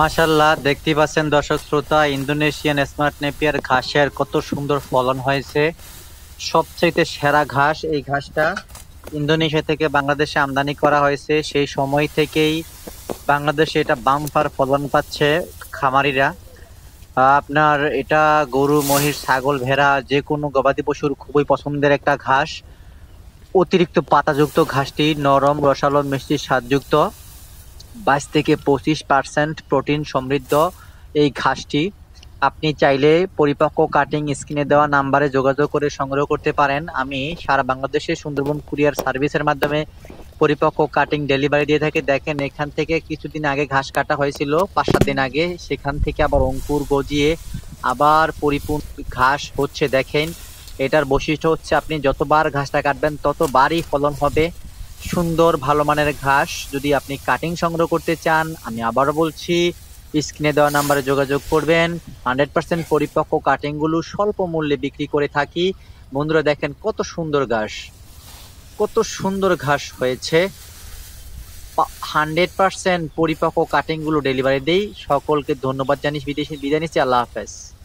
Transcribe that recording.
মাসাল্লাহ দেখতে পাচ্ছেন দর্শক শ্রোতা ইন্দোনেশিয়ান স্মার্ট নেপিয়ার ঘাসের কত সুন্দর ফলন হয়েছে সবচেয়ে সেরা ঘাস এই ঘাসটা ইন্দোনেশিয়া থেকে বাংলাদেশে আমদানি করা হয়েছে সেই সময় থেকেই বাংলাদেশে এটা বাম্পার ফলন পাচ্ছে খামারিরা আপনার এটা গরু মহিষ ছাগল ভেড়া যে কোনো গবাদি পশুর খুবই পছন্দের একটা ঘাস অতিরিক্ত পাতাযুক্ত ঘাসটি নরম রসালো মিষ্টি স্বাদযুক্ত বাইশ থেকে পঁচিশ পার্সেন্ট প্রোটিন সমৃদ্ধ এই ঘাসটি আপনি চাইলে পরিপক্ক কাটিং স্ক্রিনে দেওয়া নাম্বারে যোগাযোগ করে সংগ্রহ করতে পারেন আমি সারা বাংলাদেশে সুন্দরবন কুরিয়ার সার্ভিসের মাধ্যমে পরিপক্ক কাটিং ডেলিভারি দিয়ে থাকে দেখেন এখান থেকে কিছুদিন আগে ঘাস কাটা হয়েছিল পাঁচ সাত দিন আগে সেখান থেকে আবার অঙ্কুর গজিয়ে আবার পরিপূর্ণ ঘাস হচ্ছে দেখেন এটার বৈশিষ্ট্য হচ্ছে আপনি যতবার ঘাসটা কাটবেন ততবারই ফলন হবে সুন্দর ভালো মানের ঘাস যদি আপনি কাটিং সংগ্রহ করতে চান আমি আবারও বলছি স্ক্রিনে দেওয়া নাম্বারে যোগাযোগ করবেন হান্ড্রেড পার্সেন্ট পরিপক্ক কাটিংগুলো স্বল্প মূল্যে বিক্রি করে থাকি বন্ধুরা দেখেন কত সুন্দর ঘাস কত সুন্দর ঘাস হয়েছে হান্ড্রেড পার্সেন্ট পরিপক্ক কাটিংগুলো ডেলিভারি দেই সকলকে ধন্যবাদ জানিস বিদেশি বিদায় নিচ্ছি আল্লাহ হাফেজ